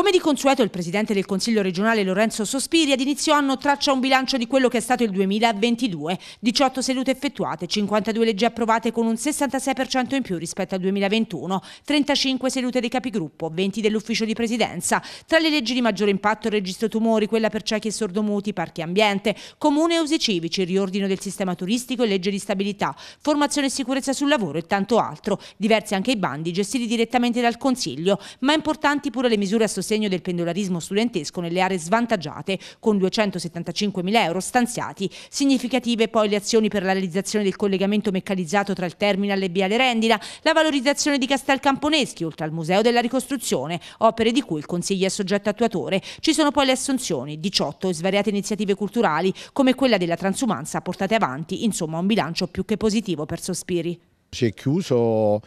Come di consueto il Presidente del Consiglio regionale Lorenzo Sospiri ad inizio anno traccia un bilancio di quello che è stato il 2022, 18 sedute effettuate, 52 leggi approvate con un 66% in più rispetto al 2021, 35 sedute dei capigruppo, 20 dell'ufficio di presidenza. Tra le leggi di maggiore impatto registro tumori, quella per ciechi e sordomuti, parchi ambiente, comune e usi civici, riordino del sistema turistico e legge di stabilità, formazione e sicurezza sul lavoro e tanto altro, diversi anche i bandi gestiti direttamente dal Consiglio, ma importanti pure le misure associate sostegno del pendolarismo studentesco nelle aree svantaggiate, con 275.000 euro stanziati. Significative poi le azioni per la realizzazione del collegamento meccanizzato tra il terminal e Biale Rendina, la valorizzazione di Castel Camponeschi, oltre al Museo della Ricostruzione, opere di cui il Consiglio è soggetto attuatore. Ci sono poi le assunzioni, 18 e svariate iniziative culturali, come quella della transumanza portate avanti, insomma un bilancio più che positivo per Sospiri. Si è chiuso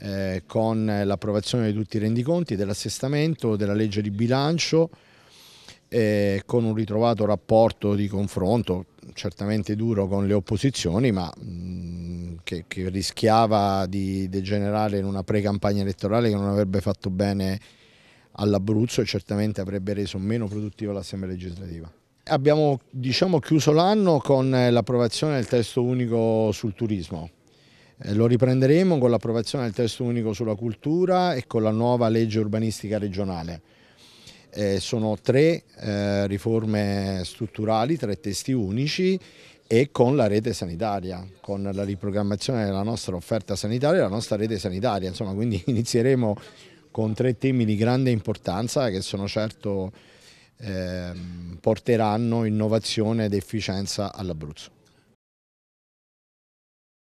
eh, con l'approvazione di tutti i rendiconti, dell'assestamento, della legge di bilancio, eh, con un ritrovato rapporto di confronto, certamente duro con le opposizioni, ma mh, mm, che, che, rischiava di degenerare in una pre-campagna elettorale che non avrebbe fatto bene all'Abruzzo e certamente avrebbe reso meno produttiva l'Assemblea legislativa. Abbiamo diciamo, chiuso l'anno con eh, l'approvazione del testo unico sul turismo, eh, lo riprenderemo con l'approvazione del testo unico sulla cultura e con la nuova legge urbanistica regionale. Eh, sono tre eh, riforme strutturali, tre testi unici e con la rete sanitaria, con la riprogrammazione della nostra offerta sanitaria e la nostra rete sanitaria. Insomma, quindi inizieremo con tre temi di grande importanza che sono certo eh, porteranno innovazione ed efficienza all'Abruzzo.